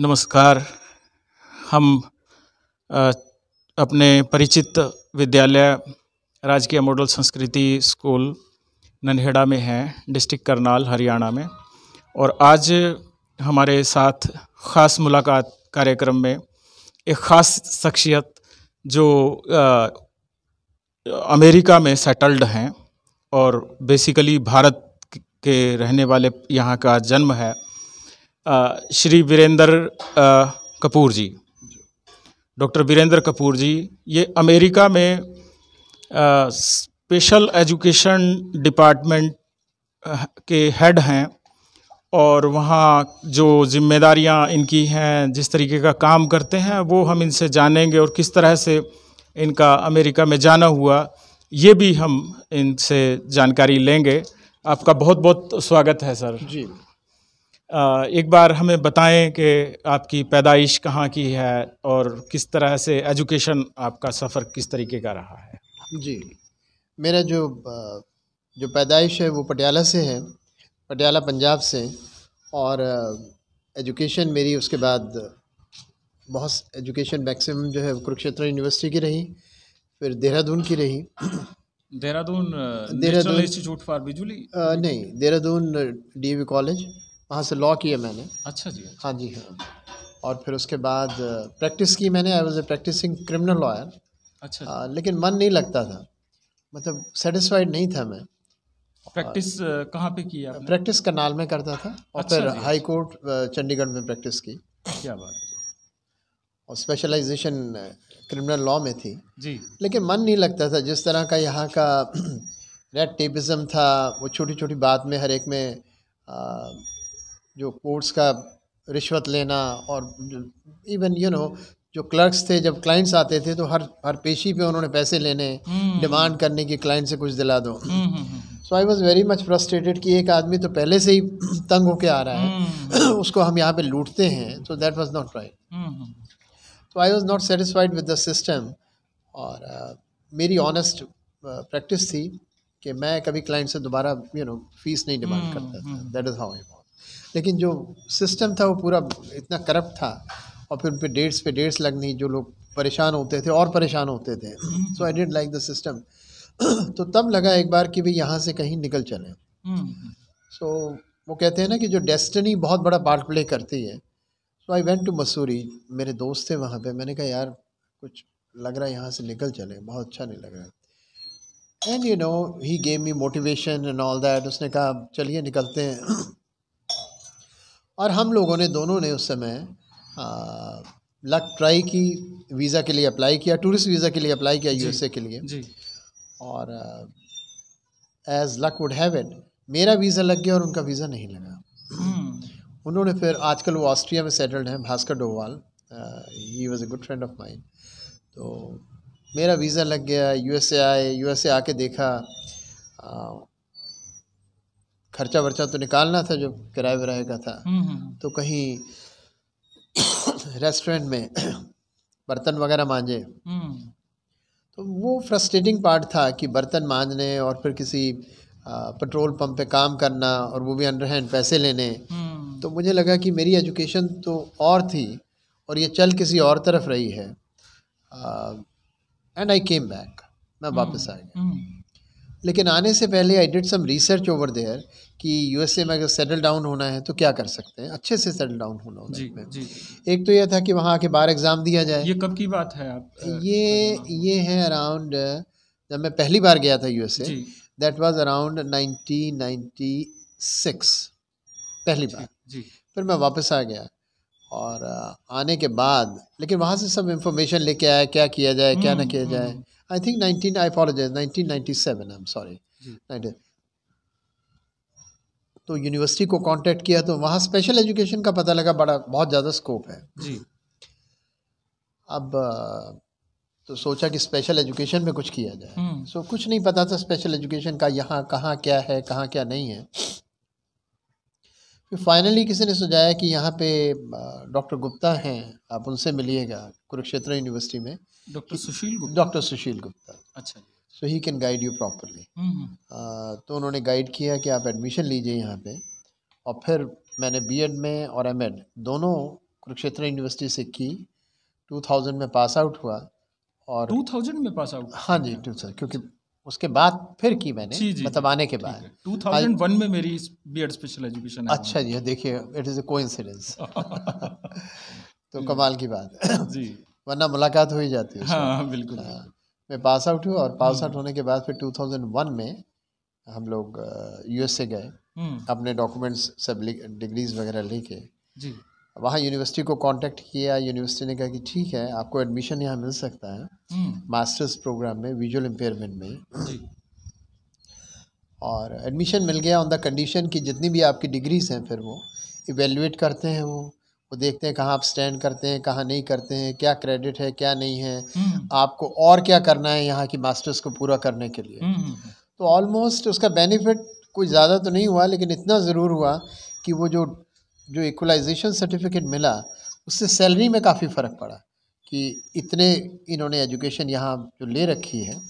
नमस्कार हम अपने परिचित विद्यालय राजकीय मॉडल संस्कृति स्कूल ननहेड़ा में हैं डिस्ट्रिक्ट करनाल हरियाणा में और आज हमारे साथ ख़ास मुलाकात कार्यक्रम में एक ख़ास शख्सियत जो आ, अमेरिका में सेटल्ड हैं और बेसिकली भारत के रहने वाले यहाँ का जन्म है श्री वीरेंद्र कपूर जी डॉक्टर वीरेंद्र कपूर जी ये अमेरिका में स्पेशल एजुकेशन डिपार्टमेंट के हेड हैं और वहाँ जो जिम्मेदारियाँ इनकी हैं जिस तरीके का काम करते हैं वो हम इनसे जानेंगे और किस तरह से इनका अमेरिका में जाना हुआ ये भी हम इनसे जानकारी लेंगे आपका बहुत बहुत स्वागत है सर जी एक बार हमें बताएं कि आपकी पैदाइश कहाँ की है और किस तरह से एजुकेशन आपका सफ़र किस तरीके का रहा है जी मेरा जो जो पैदाइश है वो पटियाला से है पटियाला पंजाब से और एजुकेशन मेरी उसके बाद बहुत एजुकेशन मैक्सिमम जो है कुरुक्षेत्र यूनिवर्सिटी की रही फिर देहरादून की रही Dehradun Dehradun institute for visually नहीं देहरादून डी कॉलेज वहाँ से लॉ किया मैंने अच्छा जी हाँ जी हाँ और फिर उसके बाद प्रैक्टिस की मैंने I was a practicing criminal lawyer अच्छा आ, लेकिन मन नहीं लगता था मतलब सेटिस्फाइड नहीं था मैं प्रैक्टिस कहाँ पे किया आपने? प्रैक्टिस करनाल में करता था और अच्छा फिर हाई कोर्ट चंडीगढ़ में प्रैक्टिस की क्या बात है और स्पेशलाइजेशन क्रिमिनल लॉ में थी जी लेकिन मन नहीं लगता था जिस तरह का यहाँ का रेड टेपिज़म था वो छोटी छोटी बात में हर एक में आ, जो कोर्ट्स का रिश्वत लेना और इवन यू नो जो क्लर्क्स थे जब क्लाइंट्स आते थे तो हर हर पेशी पे उन्होंने पैसे लेने डिमांड हम्म। करने की क्लाइंट से कुछ दिला दो so I was very much frustrated कि एक आदमी तो पहले से ही तंग होके आ रहा है हम्म। उसको हम यहाँ पे लूटते हैं so that was not right so I was not satisfied with the system और uh, मेरी ऑनेस्ट प्रैक्टिस uh, थी कि मैं कभी क्लाइंट से दोबारा यू नो फीस नहीं डिमांड हम्म, करता था दैट इज़ हाउ आई लेकिन जो सिस्टम था वो पूरा इतना करप्ट था और फिर उन पर डेट्स पे डेट्स लगनी जो लोग परेशान होते थे और परेशान होते थे so I didn't like the system तो तब लगा एक बार कि भाई यहाँ से कहीं निकल चले सो हम्म, हम्म। so, वो कहते हैं ना कि जो डेस्टनी बहुत बड़ा पार्ट प्ले करती है so I went to Mussoorie मेरे दोस्त थे वहाँ पे मैंने कहा यार कुछ लग रहा है यहाँ से निकल चले बहुत अच्छा नहीं लग रहा है and you know he gave me motivation and all that उसने कहा चलिए निकलते हैं और हम लोगों ने दोनों ने उस समय लक ट्राई की वीज़ा के लिए अप्लाई किया टूरिस्ट वीज़ा के लिए अप्लाई किया यूएसए के लिए जी और as luck would have it मेरा वीज़ा लग गया और उनका वीज़ा नहीं लगा हम्म। उन्होंने फिर आजकल वो ऑस्ट्रिया में सेटल्ड हैं Bhaskar Doval he was a good friend of mine तो मेरा वीज़ा लग गया यू एस ए आए यू एस ए आके देखा खर्चा वर्चा तो निकालना था जो किराए वराए का था हम्म, हम्म, हम्म। तो कहीं रेस्टोरेंट में बर्तन वगैरह मांजे तो वो फ्रस्ट्रेटिंग पार्ट था कि बर्तन मांजने और फिर किसी पेट्रोल पंप पे काम करना और वो भी अंडर हैंड पैसे लेने तो मुझे लगा कि मेरी एजुकेशन तो और थी और ये चल किसी और तरफ रही है एंड आई केम बैक मैं वापस आ गया लेकिन आने से पहले I did some research over there कि यूएसए में अगर सेटल डाउन होना है तो क्या कर सकते हैं अच्छे से सेटल डाउन होना होगा जी, जी एक तो यह था कि वहाँ आके बार एग्ज़ाम दिया जाए ये कब की बात है आप ये ये है अराउंड जब मैं पहली बार गया था यूएसए दैट वाज अराउंड 1996 पहली बार जी, फिर मैं वापस आ गया और आने के बाद लेकिन वहाँ से सब इंफॉर्मेशन लेके आया क्या किया जाए क्या ना हम्म, किया जाए hmm. I think 19, I apologize, 1997, I'm sorry. तो यूनिवर्सिटी को कांटेक्ट किया तो वहाँ स्पेशल एजुकेशन का पता लगा बड़ा बहुत ज़्यादा स्कोप है जी अब तो सोचा कि स्पेशल एजुकेशन में कुछ किया जाए सो हम्म। so, कुछ नहीं पता था स्पेशल एजुकेशन का यहाँ कहाँ क्या है कहाँ क्या नहीं है फिर फाइनली किसी ने सोचाया कि यहाँ पे डॉक्टर गुप्ता हैं आप उनसे मिलिएगा कुरुक्षेत्र यूनिवर्सिटी में डॉक्टर सुशील गुप्ता डॉक्टर सुशील गुप्ता अच्छा so he can guide you properly तो उन्होंने गाइड किया कि आप एडमिशन लीजिए यहाँ पे और फिर मैंने बीएड में और एमएड दोनों कुरुक्षेत्र यूनिवर्सिटी से की 2000 में पास आउट हुआ और 2000 में पास आउट हाँ जी टू सर क्योंकि उसके बाद फिर की मैंने जी जी, मतलब आने के बाद वन में मेरी एड स्पेशल एजुकेशन अच्छा जी देखिए इट इज़ ए को तो कमाल की बात है जी वरना मुलाकात हो ही जाती है हाँ बिल्कुल आ, हाँ, मैं पास आउट हुआ और पास आउट हम्म। होने के बाद फिर 2001 में हम लोग यूएसए गए हम्म। अपने डॉक्यूमेंट्स सब डिग्रीज वगैरह लेके जी वहाँ यूनिवर्सिटी को कांटेक्ट किया यूनिवर्सिटी ने कहा कि ठीक है आपको एडमिशन यहाँ मिल सकता है मास्टर्स प्रोग्राम में विजुअल इम्पेयरमेंट में जी और एडमिशन मिल गया ऑन द कंडीशन कि जितनी भी आपकी डिग्रीज हैं फिर वो इवेल्युएट करते हैं वो वो देखते हैं कहाँ आप स्टैंड करते हैं कहाँ नहीं करते हैं क्या क्रेडिट है क्या नहीं है हम्म। आपको और क्या करना है यहाँ की मास्टर्स को पूरा करने के लिए हम्म, हम्म, तो ऑलमोस्ट उसका बेनिफिट कोई ज़्यादा तो नहीं हुआ लेकिन इतना ज़रूर हुआ कि वो जो जो इक्वलाइजेशन सर्टिफिकेट मिला उससे सैलरी में काफ़ी फ़र्क पड़ा कि इतने इन्होंने एजुकेशन यहाँ जो ले रखी है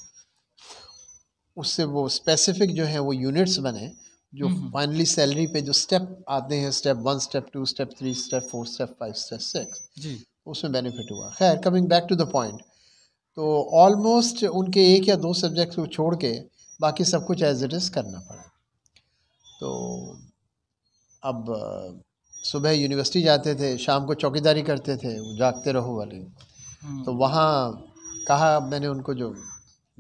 उससे वो स्पेसिफिक जो है वो यूनिट्स बने जो फाइनली हम्म, सैलरी हम्म। पे जो स्टेप आते हैं step one step two step three step four step five step six जी उसमें बेनिफिट हुआ खैर coming back to the point तो ऑलमोस्ट उनके एक या दो सब्जेक्ट को छोड़ के बाकी सब कुछ एज इट इज़ करना पड़ा तो अब सुबह यूनिवर्सिटी जाते थे शाम को चौकीदारी करते थे वो जागते रहो वाले हम्म। तो वहाँ कहा मैंने उनको जो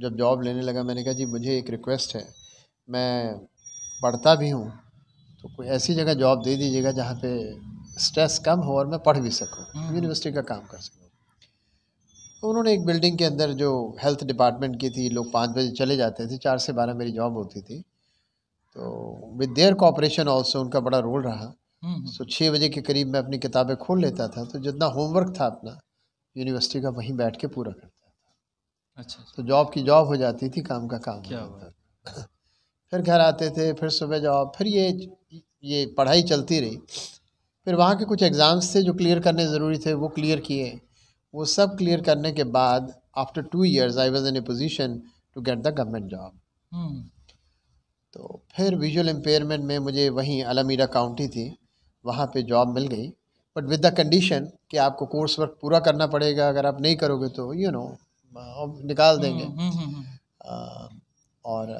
जब जॉब लेने लगा मैंने कहा जी मुझे एक रिक्वेस्ट है मैं पढ़ता भी हूँ तो कोई ऐसी जगह जॉब दे दीजिएगा जहाँ पे स्ट्रेस कम हो और मैं पढ़ भी सकूँ हम्म। यूनिवर्सिटी का काम कर सकूँ उन्होंने एक बिल्डिंग के अंदर जो हेल्थ डिपार्टमेंट की थी लोग पाँच बजे चले जाते थे चार से बारह मेरी जॉब होती थी तो विद देयर कॉपरेशन ऑल्सो उनका बड़ा रोल रहा हम्म, हम्म। सो छः बजे के करीब मैं अपनी किताबें खोल लेता था तो जितना होमवर्क था अपना यूनिवर्सिटी का वहीं बैठ के पूरा करता था अच्छा, अच्छा। तो जॉब की जॉब हो जाती थी काम का काम क्या हुआ फिर घर आते थे फिर सुबह जाओ फिर ये ये पढ़ाई चलती रही फिर वहाँ के कुछ एग्ज़ाम्स थे जो क्लियर करने ज़रूरी थे वो क्लियर किए वो सब क्लियर करने के बाद after two years I was in a position to get the government job तो फिर विजुअल एम्पेयरमेंट में मुझे वहीं अलमीरा काउंटी थी वहाँ पे जॉब मिल गई बट विद द कंडीशन कि आपको कोर्स वर्क पूरा करना पड़ेगा अगर आप नहीं करोगे तो यू you नो know, निकाल देंगे हुँ, हुँ. आ, और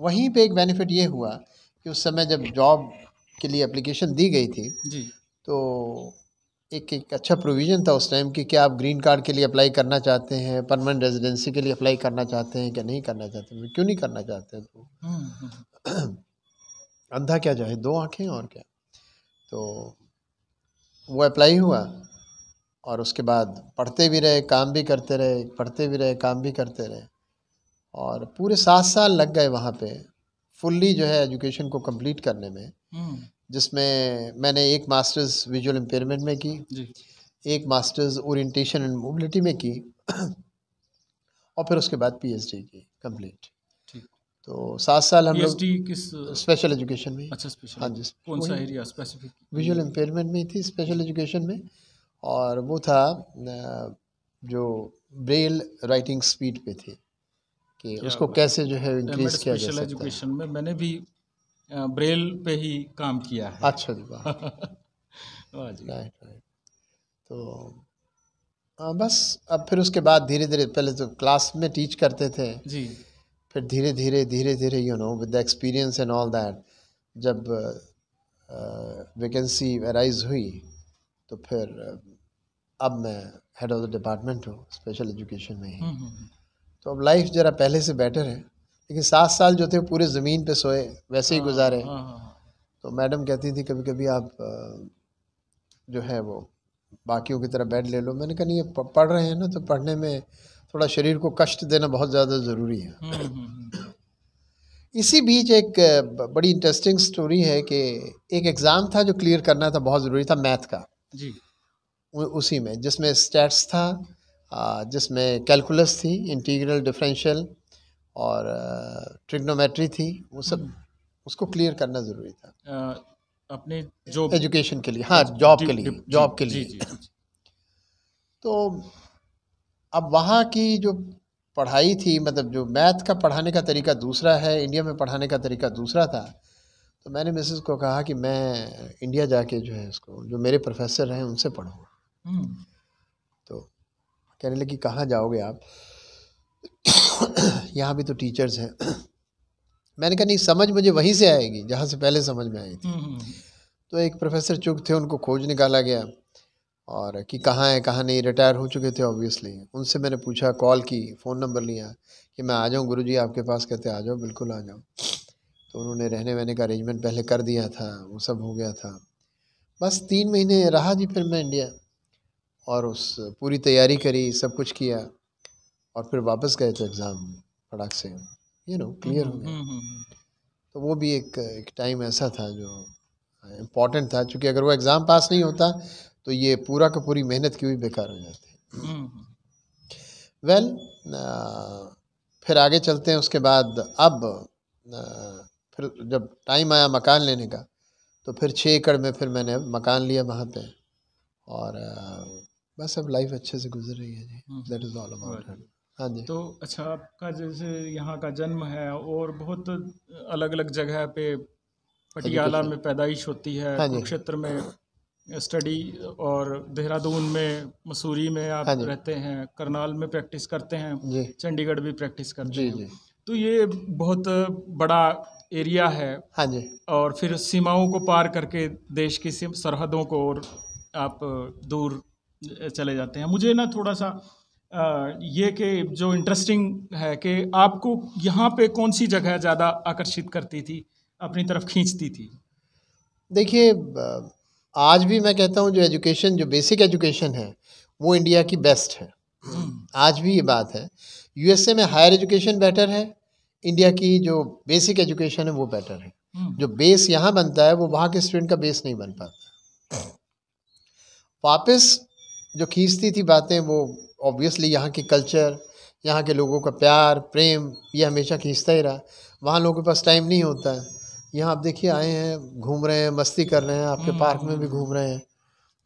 वहीं पे एक बेनिफिट ये हुआ कि उस समय जब जॉब के लिए एप्लीकेशन दी गई थी जी तो एक एक अच्छा प्रोविज़न था उस टाइम कि क्या आप ग्रीन कार्ड के लिए अप्लाई करना चाहते हैं परमानेंट रेजिडेंसी के लिए अप्लाई करना चाहते हैं क्या नहीं करना चाहते हैं क्यों नहीं करना चाहते हैं तो हम्म, हम्म, हम्म। अंधा क्या चाहे दो आँखें और क्या तो वो अप्लाई हुआ और उसके बाद पढ़ते भी रहे काम भी करते रहे पढ़ते भी रहे काम भी करते रहे और पूरे सात साल लग गए वहाँ पे फुल्ली जो है एजुकेशन को कंप्लीट करने में हम्म। जिसमें मैंने एक मास्टर्स विजुअल इम्पेयरमेंट में की एक मास्टर्स ओरिएंटेशन एंड मोबिलिटी में की और फिर उसके बाद पीएचडी की कंप्लीट तो सात साल हम लोग स्पेशल एजुकेशन में अच्छा स्पेशल हाँ जी कौन सा एरिया स्पेसिफिक विजुअल इम्पेयरमेंट में थी स्पेशल एजुकेशन में और वो था जो ब्रेल राइटिंग स्पीड पे थी कि उसको कैसे जो है इंक्रीज किया जा सकता एजुकेशन में मैंने भी ब्रेल पे ही काम किया है अच्छा जी वाह तो आ, बस अब फिर उसके बाद धीरे धीरे पहले तो क्लास में टीच करते थे जी फिर धीरे धीरे धीरे धीरे you know with experience and all that जब वैकेंसी अराइज हुई तो फिर अब मैं हेड ऑफ द डिपार्टमेंट हूँ स्पेशल एजुकेशन में ही हम्म, हम्म, हम्म। तो अब लाइफ ज़रा पहले से बेटर है लेकिन सात साल जो थे पूरे ज़मीन पे सोए वैसे ही हाँ, गुजारे हाँ, हाँ, तो मैडम कहती थी कभी कभी आप जो है वो बाकियों की तरह बेड ले लो मैंने कहा नहीं ये पढ़ रहे हैं ना तो पढ़ने में थोड़ा शरीर को कष्ट देना बहुत ज़्यादा ज़रूरी है हम्म, हम्म, हम्म। इसी बीच एक बड़ी इंटरेस्टिंग स्टोरी है कि एक एग्ज़ाम था जो क्लियर करना था बहुत ज़रूरी था मैथ का जी उसी में जिसमें स्टैट्स था जिसमें कैलकुलस थी इंटीग्रल डिफरेंशियल और ट्रिग्नोमेट्री थी वो सब हम्म। उसको क्लियर करना ज़रूरी था अपने जो एजुकेशन के लिए हाँ जॉब के लिए जॉब के लिए तो अब वहाँ की जो पढ़ाई थी मतलब जो मैथ का पढ़ाने का तरीका दूसरा है इंडिया में पढ़ाने का तरीका दूसरा था तो मैंने मिसेस को कहा कि मैं इंडिया जाके जो है उसको जो मेरे प्रोफेसर हैं उनसे पढ़ूँगा हम्म। कहने लगे कहाँ जाओगे आप यहाँ भी तो टीचर्स हैं मैंने कहा नहीं समझ मुझे वहीं से आएगी जहाँ से पहले समझ में आई थी हम्म, हम्म। तो एक प्रोफेसर चुप थे उनको खोज निकाला गया और कि कहाँ है कहाँ नहीं रिटायर हो चुके थे ऑब्वियसली उनसे मैंने पूछा कॉल की फ़ोन नंबर लिया कि मैं आ जाऊँ गुरु जी आपके पास कहते आ जाओ बिल्कुल आ जाओ तो उन्होंने रहने वहने का अरेंजमेंट पहले कर दिया था वो सब हो गया था बस तीन महीने रहा जी फिर मैं इंडिया और उस पूरी तैयारी करी सब कुछ किया और फिर वापस गए तो एग्ज़ाम फटाक से यू नो क्लियर हो हम्म, गया हम्म, हम्म, तो वो भी एक एक टाइम ऐसा था जो इम्पॉर्टेंट uh, था क्योंकि अगर वो एग्ज़ाम पास नहीं होता तो ये पूरा का पूरी मेहनत की हुई बेकार हो जाती वेल uh, फिर आगे चलते हैं उसके बाद अब uh, फिर जब टाइम आया मकान लेने का तो फिर छः एकड़ में फिर मैंने मकान लिया वहाँ पे और बस अब लाइफ अच्छे से गुजर रही है जी दैट इज़ ऑल अबाउट हाँ जी तो अच्छा आपका जैसे यहाँ का जन्म है और बहुत अलग अलग जगह पे हाँ पटियाला में पैदाइश होती है क्षेत्र हाँ कुरुक्षेत्र में स्टडी और देहरादून में मसूरी में आप हाँ रहते हैं करनाल में प्रैक्टिस करते हैं चंडीगढ़ भी प्रैक्टिस करते जी, हैं जी। तो ये बहुत बड़ा एरिया है हाँ जी और फिर सीमाओं को पार करके देश की सरहदों को और आप दूर चले जाते हैं मुझे ना थोड़ा सा ये कि जो इंटरेस्टिंग है कि आपको यहाँ पे कौन सी जगह ज़्यादा आकर्षित करती थी अपनी तरफ खींचती थी देखिए आज भी मैं कहता हूँ जो एजुकेशन जो बेसिक एजुकेशन है वो इंडिया की बेस्ट है हम्म। आज भी ये बात है यूएसए में हायर एजुकेशन बेटर है इंडिया की जो बेसिक एजुकेशन है वो बेटर है हम्म। जो बेस यहाँ बनता है वो वहाँ के स्टूडेंट का बेस नहीं बन पाता वापस जो खींचती थी बातें वो ऑब्वियसली यहाँ के कल्चर यहाँ के लोगों का प्यार प्रेम ये हमेशा खींचता ही रहा वहाँ लोगों के पास टाइम नहीं होता है यहाँ आप देखिए आए हैं घूम रहे हैं मस्ती कर रहे हैं आपके हम्म, पार्क में हम्म। भी घूम रहे हैं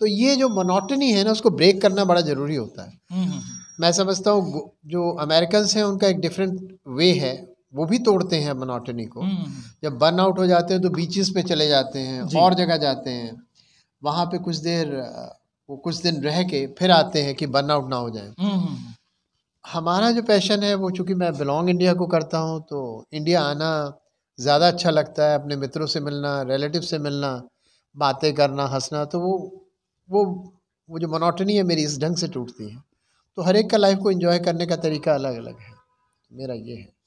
तो ये जो मोनोटनी है ना उसको ब्रेक करना बड़ा ज़रूरी होता है हम्म, मैं समझता हूँ जो अमेरिकन हैं उनका एक डिफरेंट वे है वो भी तोड़ते हैं मोनोटनी को जब बर्न आउट हो जाते हैं तो बीचेस पे चले जाते हैं और जगह जाते हैं वहाँ पे कुछ देर वो कुछ दिन रह के फिर आते हैं कि बर्नआउट ना हो जाए हम्म, हम्म, हम्म। हमारा जो पैशन है वो चूँकि मैं बिलोंग इंडिया को करता हूँ तो इंडिया आना ज़्यादा अच्छा लगता है अपने मित्रों से मिलना रिलेटिव से मिलना बातें करना हंसना तो वो वो वो जो मोनोटनी है मेरी इस ढंग से टूटती है तो हर एक का लाइफ को एंजॉय करने का तरीका अलग अलग है मेरा ये है